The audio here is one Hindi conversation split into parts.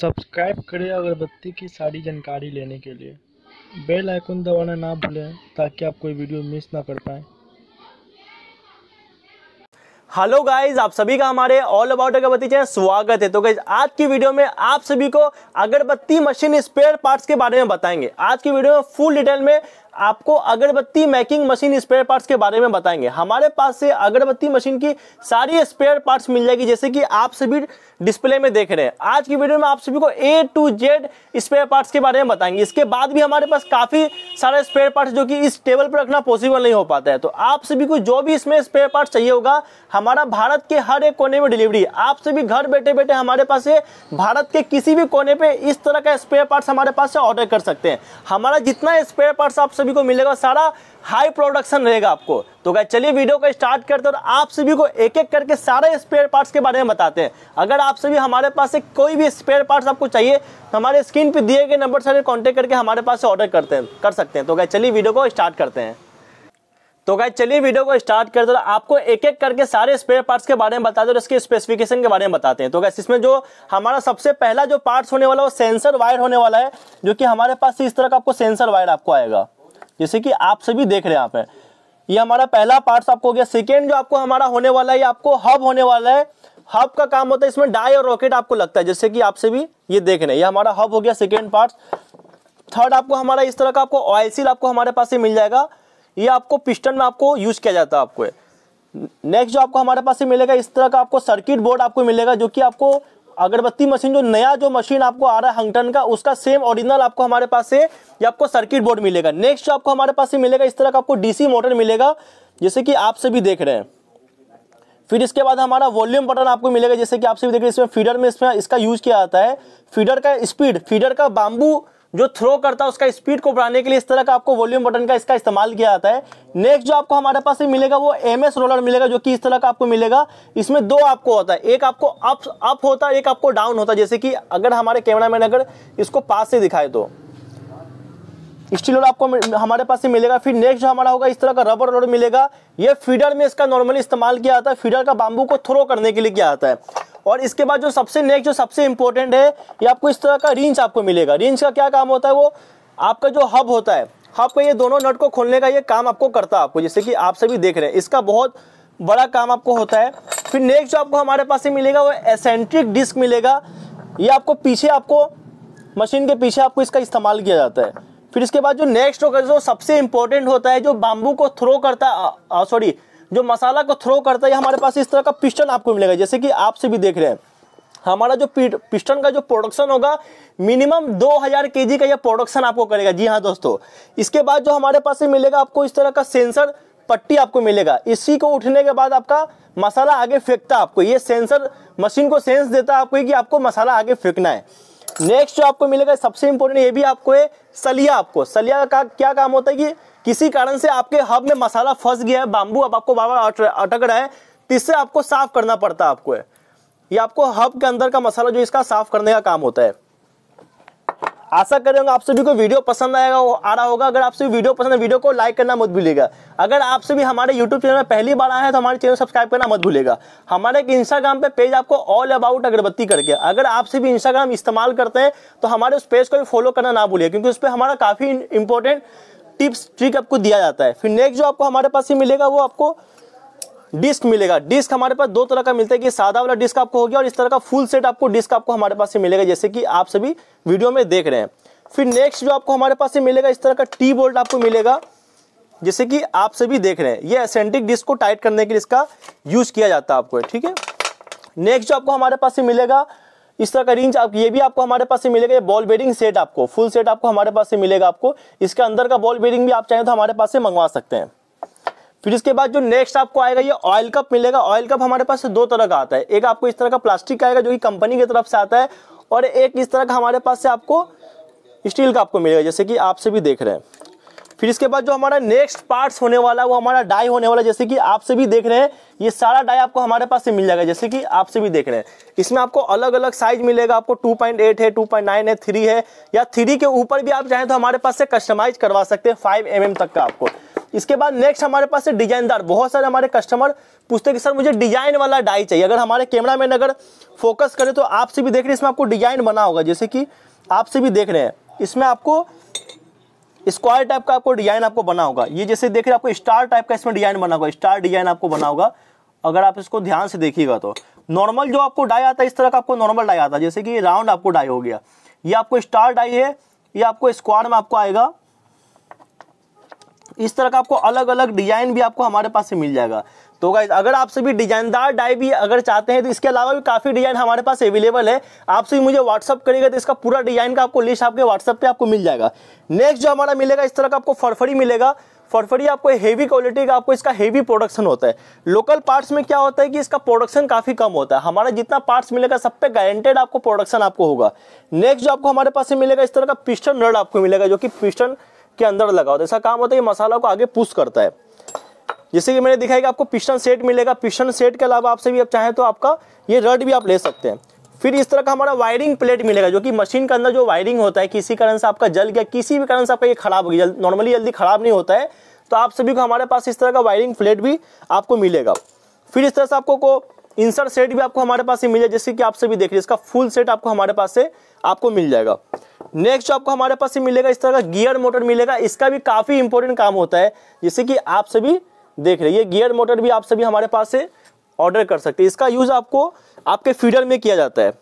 सब्सक्राइब करें अगरबत्ती की सारी जानकारी लेने के लिए बेल आइकन दबाना ना भूलें ताकि आप कोई वीडियो मिस ना कर पाएं हेलो गाइज आप सभी का हमारे ऑल अबाउट अगरबत्ती चैनल स्वागत है तो गाइज आज की वीडियो में आप सभी को अगरबत्ती मशीन स्पेयर पार्ट्स के बारे में बताएंगे आज की वीडियो में फुल डिटेल में आपको अगरबत्ती मैकिंग मशीन स्पेयर पार्ट्स के बारे में बताएंगे हमारे पास से अगरबत्ती मशीन की सारी स्पेयर पार्ट्स मिल जाएगी जैसे कि आप सभी डिस्प्ले में देख रहे हैं आज की वीडियो में आप सभी को A to Z spare parts के बारे में बताएंगे इसके बाद भी हमारे पास काफ़ी सारे स्पेयर पार्ट्स जो कि इस टेबल पर रखना पॉसिबल नहीं हो पाता है तो आप सभी को जो भी इसमें स्पेयर पार्ट चाहिए होगा हमारा भारत के हर एक कोने में डिलीवरी आप सभी घर बैठे बैठे हमारे पास से भारत के किसी भी कोने पर इस तरह का स्पेयर पार्ट हमारे पास से ऑर्डर कर सकते हैं हमारा जितना स्पेयर पार्ट आप सभी को मिलेगा सारा हाई प्रोडक्शन रहेगा आपको तो क्या चलिए वीडियो को स्टार्ट करते हैं और आप सभी को एक एक करके सारे स्पेयर पार्ट्स के बारे में बताते हैं अगर आप सभी हमारे पास से कोई भी स्पेयर पार्ट्स आपको चाहिए तो हमारे स्क्रीन पर दिए गए नंबर से कॉन्टेक्ट करके हमारे पास से ऑर्डर करते हैं कर सकते हैं तो क्या चलिए वीडियो को स्टार्ट करते हैं तो गाय चलिए वीडियो को स्टार्ट करते हैं आपको एक एक करके सारे स्पेयर पार्ट्स के बारे में बताते हैं और इसके स्पेसिफिकेशन के बारे में बताते हैं तो गैस इसमें जो हमारा सबसे पहला जो पार्ट्स होने वाला वो सेंसर वायर होने वाला है जो कि हमारे पास इस तरह का आपको सेंसर वायर आपको आएगा जैसे कि आप सभी देख रहे हैं यहाँ पे ये हमारा पहला पार्ट आपको हो गया सेकेंड जो आपको हमारा होने वाला है ये आपको हब होने वाला है हब का काम होता है इसमें डाई और रॉकेट आपको लगता है जैसे कि आपसे भी ये देख रहे हैं ये हमारा हब हो गया सेकेंड पार्ट थर्ड आपको हमारा इस तरह का आपको ऑयल सील आपको हमारे पास से मिल जाएगा ये आपको पिस्टन में आपको यूज किया जाता है आपको नेक्स्ट जो आपको हमारे पास से मिलेगा इस तरह का आपको सर्किट बोर्ड आपको मिलेगा जो कि आपको अगरबत्ती मशीन जो नया जो मशीन आपको आ रहा है हंगटन का उसका सेम ओरिजिनल आपको हमारे पास से ये आपको सर्किट बोर्ड मिलेगा नेक्स्ट जो आपको हमारे पास से मिलेगा इस तरह का आपको डीसी मोटर मिलेगा जैसे कि आप सभी देख रहे हैं फिर इसके बाद हमारा वॉल्यूम बटन आपको मिलेगा जैसे कि आप सभी देख रहे हैं इसमें फीडर में इसमें इसका यूज किया जाता है फीडर का स्पीड फीडर का बाम्बू जो थ्रो करता है उसका स्पीड को बढ़ाने के लिए इस तरह का आपको वॉल्यूम बटन का इसका इस्तेमाल किया जाता है नेक्स्ट जो आपको हमारे पास मिलेगा वो एम एस रोलर मिलेगा जो कि इस तरह का आपको मिलेगा इसमें दो आपको होता है एक आपको अप अप होता है एक आपको डाउन होता है जैसे कि अगर हमारे कैमरा मैन अगर इसको पास से दिखाए तो स्टील रोड आपको हमारे पास से मिलेगा फिर नेक्स्ट जो हमारा होगा इस तरह का रबर रोड मिलेगा ये फीडर में इसका नॉर्मली इस्तेमाल किया जाता है फीडर का बाम्बू को थ्रो करने के लिए किया जाता है और इसके बाद जो सबसे नेक्स्ट जो सबसे इंपॉर्टेंट है ये आपको इस तरह का रिंच आपको मिलेगा रिंच का क्या काम होता है वो आपका जो हब होता है हब का ये दोनों नट को खोलने का ये काम आपको करता है आपको जैसे कि आप सभी देख रहे हैं इसका बहुत बड़ा काम आपको होता है फिर नेक्स्ट जो आपको हमारे पास से मिलेगा वो एसेंट्रिक डिस्क मिलेगा ये आपको पीछे आपको मशीन के पीछे आपको इसका इस्तेमाल किया जाता है फिर इसके बाद जो नेक्स्ट होगा जो सबसे इम्पोर्टेंट होता है जो बाम्बू को थ्रो करता है सॉरी जो मसाला को थ्रो करता है हमारे पास इस तरह का पिस्टन आपको मिलेगा जैसे कि आपसे भी देख रहे हैं हमारा जो पिस्टन का जो प्रोडक्शन होगा मिनिमम 2000 हज़ार के का यह प्रोडक्शन आपको करेगा जी हाँ दोस्तों इसके बाद जो हमारे पास मिलेगा आपको इस तरह का सेंसर पट्टी आपको मिलेगा इसी को उठने के बाद आपका मसाला आगे फेंकता है आपको ये सेंसर मशीन को सेंस देता है आपको कि आपको मसाला आगे फेंकना है नेक्स्ट जो आपको मिलेगा सबसे इंपॉर्टेंट ये भी आपको है सलिया आपको सलिया का क्या काम होता है कि किसी कारण से आपके हब में मसाला फंस गया है बाम्बू अब आपको बार अटक रहा है तो इससे आपको साफ करना पड़ता है आपको ये आपको हब के अंदर का मसाला जो इसका साफ करने का काम होता है आशा करेंगे आप सभी को वीडियो पसंद आएगा आ रहा होगा अगर आप सभी वीडियो पसंद है वीडियो को लाइक करना मत भूलिएगा अगर आप सभी हमारे यूट्यूब चैनल में पहली बार आए हैं तो हमारे चैनल सब्सक्राइब करना मत भूलिएगा हमारे एक इंस्टाग्राम पे पेज आपको ऑल अबाउट अगरबत्ती करके अगर आप सभी इंस्टाग्राम इस्तेमाल करते हैं तो हमारे उस पेज को भी फॉलो करना ना भूलिए क्योंकि उस पर हमारा काफ़ी इंपॉर्टेंट टिप्स ट्रिक आपको दिया जाता है फिर नेक्स्ट जो आपको हमारे पास ही मिलेगा वो आपको डिस्क मिलेगा डिस्क हमारे पास दो तरह का मिलता है कि सादा वाला डिस्क आपको हो गया और इस तरह का फुल सेट आपको डिस्क आपको हमारे पास ही मिलेगा जैसे कि आप सभी वीडियो में देख रहे हैं फिर नेक्स्ट जो आपको हमारे पास ही मिलेगा इस तरह का टी बोल्ट आपको मिलेगा जैसे कि आप सभी देख रहे हैं ये असेंटिक डिस्क को टाइट करने के लिए इसका यूज किया जाता है आपको ठीक है नेक्स्ट जो आपको हमारे पास ही मिलेगा इस तरह का रेंज आप ये भी आपको हमारे पास से मिलेगा ये बॉल बेरिंग सेट आपको फुल सेट आपको हमारे पास से मिलेगा आपको इसके अंदर का बॉल बेरिंग भी आप चाहें तो हमारे पास से मंगवा सकते हैं फिर इसके बाद जो नेक्स्ट आपको आएगा ये ऑयल कप मिलेगा ऑयल कप हमारे पास से दो तरह का आता है एक आपको इस तरह का प्लास्टिक आएगा जो कि कंपनी की तरफ से आता है और एक इस तरह का हमारे पास से आपको स्टील का आपको मिलेगा जैसे कि आपसे भी देख रहे हैं फिर इसके बाद जो हमारा नेक्स्ट पार्ट्स होने वाला है वो हमारा डाई होने वाला है जैसे कि आपसे भी देख रहे हैं ये सारा डाई आपको हमारे पास से मिल जाएगा जैसे कि आपसे भी देख रहे हैं इसमें आपको अलग अलग साइज मिलेगा आपको 2.8 है 2.9 है थ्री है या थ्री के ऊपर भी आप चाहें तो हमारे पास से कस्टमाइज करवा सकते हैं फाइव एम mm तक का आपको इसके बाद नेक्स्ट हमारे पास है डिजाइनदार बहुत सारे हमारे कस्टमर पूछते हैं कि सर मुझे डिजाइन वाला डाई चाहिए अगर हमारे कैमरा मैन अगर फोकस करें तो आपसे भी देख रहे हैं इसमें आपको डिजाइन बना होगा जैसे कि आपसे भी देख रहे हैं इसमें आपको स्क्वायर टाइप का आपको डिजाइन आपको बना होगा ये जैसे देख रहे आपको स्टार टाइप का इसमें डिजाइन बना होगा स्टार डिजाइन आपको बना होगा अगर आप इसको ध्यान से देखिएगा तो नॉर्मल जो आपको डाई आता है इस तरह का आपको नॉर्मल डाई आता है जैसे कि राउंड आपको डाई हो गया ये आपको स्टार डाई है ये आपको स्क्वायर में आपको आएगा इस तरह का आपको अलग अलग डिजाइन भी आपको हमारे पास से मिल जाएगा तो गाइज अगर आप सभी डिजाइनदार डाई भी अगर चाहते हैं तो इसके अलावा भी काफ़ी डिजाइन हमारे पास अवेलेबल है आप सभी मुझे व्हाट्सअप करिएगा तो इसका पूरा डिजाइन का आपको लिस्ट आपके व्हाट्सअप पे आपको मिल जाएगा नेक्स्ट जो हमारा मिलेगा इस तरह का आपको फरफड़ी मिलेगा फरफड़ी आपको हेवी क्वालिटी का आपको इसका हेवी प्रोडक्शन होता है लोकल पार्ट्स में क्या होता है कि इसका प्रोडक्शन काफ़ी कम होता है हमारा जितना पार्ट्स मिलेगा सब पे गारंटेड आपको प्रोडक्शन आपको होगा नेक्स्ट जो आपको हमारे पास से मिलेगा इस तरह का पिस्टन नड आपको मिलेगा जो कि पिस्टन के अंदर लगा होता है इसका काम होता है ये मसाला को आगे पुश करता है जैसे कि मैंने दिखाया कि आपको पिस्टन सेट मिलेगा पिस्टन सेट के अलावा आपसे भी आप चाहें तो आपका ये रड भी आप ले सकते हैं फिर इस तरह का हमारा वायरिंग प्लेट मिलेगा जो कि मशीन के अंदर जो वायरिंग होता है किसी कारण से आपका जल गया किसी भी कारण से आपका ये खराब हो गया जल, नॉर्मली जल्दी खराब नहीं होता है तो आप सभी को हमारे पास इस तरह का वायरिंग प्लेट भी आपको मिलेगा फिर इस तरह से आपको को इंसर्ट सेट भी आपको हमारे पास ही मिल जाए जैसे कि आप सभी देख रहे हैं इसका फुल सेट आपको हमारे पास से आपको मिल जाएगा नेक्स्ट जो आपको हमारे पास ही मिलेगा इस तरह का गियर मोटर मिलेगा इसका भी काफ़ी इंपॉर्टेंट काम होता है जैसे कि आप सभी देख रहे ये गियर मोटर भी आप सभी हमारे पास से ऑर्डर कर सकते हैं इसका यूज़ आपको आपके फीडर में किया जाता है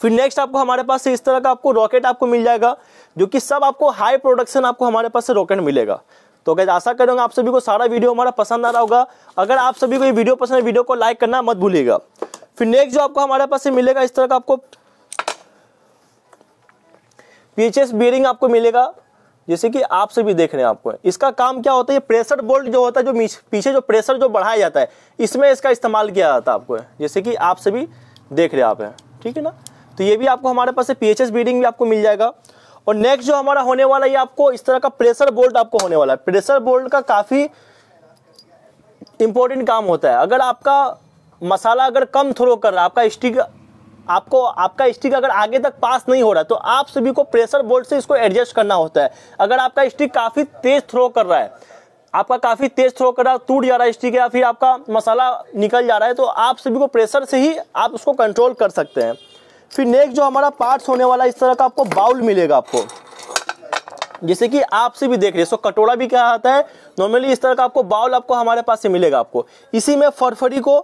फिर नेक्स्ट आपको हमारे पास से इस तरह का आपको रॉकेट आपको मिल जाएगा जो कि सब आपको हाई प्रोडक्शन आपको हमारे पास से रॉकेट मिलेगा तो अगर आशा करूंगा आप सभी को सारा वीडियो हमारा पसंद आ रहा होगा अगर आप सभी को ये वीडियो पसंद है वीडियो को लाइक करना मत भूलिएगा फिर नेक्स्ट जो आपको हमारे पास से मिलेगा इस तरह का आपको पीएचएस बियरिंग आपको मिलेगा जैसे कि आपसे भी देख रहे हैं आपको इसका काम क्या होता है ये प्रेशर बोल्ट जो होता है जो पीछे जो प्रेशर जो बढ़ाया जाता है इसमें इसका इस्तेमाल किया जाता है आपको जैसे कि आपसे भी देख रहे हैं आप हैं ठीक है ना तो ये भी आपको हमारे पास पी एच बीडिंग भी आपको मिल जाएगा और नेक्स्ट जो हमारा होने वाला है आपको इस तरह का प्रेशर बोल्ट आपको होने वाला है प्रेशर बोल्ट का काफ़ी इंपॉर्टेंट काम होता है अगर आपका मसाला अगर कम थ्रो कर रहा है आपका स्टिक आपको आपका स्टिक अगर आगे तक पास नहीं हो रहा तो आप सभी को प्रेशर बोल्ट से इसको एडजस्ट करना होता है अगर आपका स्टिक काफ़ी तेज थ्रो कर रहा है आपका काफ़ी तेज थ्रो कर रहा है टूट जा रहा है स्टिक या फिर आपका मसाला निकल जा रहा है तो आप सभी को प्रेशर से ही आप उसको कंट्रोल कर सकते हैं फिर नेक्स्ट जो हमारा पार्ट्स होने वाला इस तरह का आपको बाउल मिलेगा आपको जैसे कि आपसे भी देख रहे हैं सो कटोरा भी क्या आता है नॉर्मली इस तरह का आपको बाउल आपको हमारे पास से मिलेगा आपको इसी में फरफरी को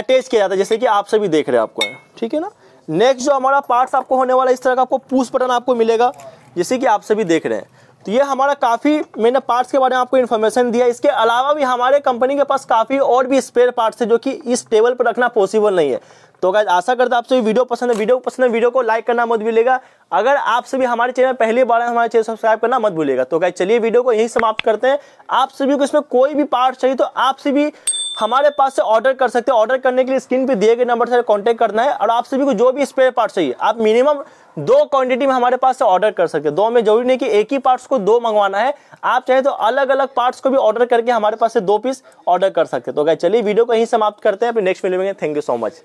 अटैच किया जाता है जैसे कि आपसे भी देख रहे हैं आपको ठीक है ना नेक्स्ट जो हमारा पार्ट्स आपको होने वाला इस तरह का आपको पूस बटन आपको मिलेगा जैसे कि आप सभी देख रहे हैं तो ये हमारा काफ़ी मैंने पार्ट्स के बारे में आपको इन्फॉर्मेशन दिया इसके अलावा भी हमारे कंपनी के पास काफ़ी और भी स्पेयर पार्ट्स है जो कि इस टेबल पर रखना पॉसिबल नहीं है तो अगर आशा करता आप सभी वीडियो पसंद है वीडियो पसंद है वीडियो को लाइक करना मत भूलिएगा अगर आप सभी हमारे चैनल पहली बार हमारे चैनल सब्सक्राइब करना मत भूलिएगा तो क्या चलिए वीडियो को यही समाप्त करते हैं आप सभी को इसमें कोई भी पार्ट चाहिए तो आप सभी हमारे पास से ऑर्डर कर सकते हैं ऑर्डर करने के लिए स्क्रीन पे दिए गए नंबर से कांटेक्ट करना है और आप सभी को जो भी स्पेयर पार्ट चाहिए आप मिनिमम दो क्वांटिटी में हमारे पास से ऑर्डर कर सकते हैं दो में जरूरी नहीं कि एक ही पार्ट्स को दो मंगवाना है आप चाहे तो अलग अलग पार्ट्स को भी ऑर्डर करके हमारे पास से दो पीस ऑर्डर कर सकते हैं तो चलिए वीडियो को यहीं समाप्त करते हैं अपने नेक्स्ट वीडियो में थैंक यू सो मच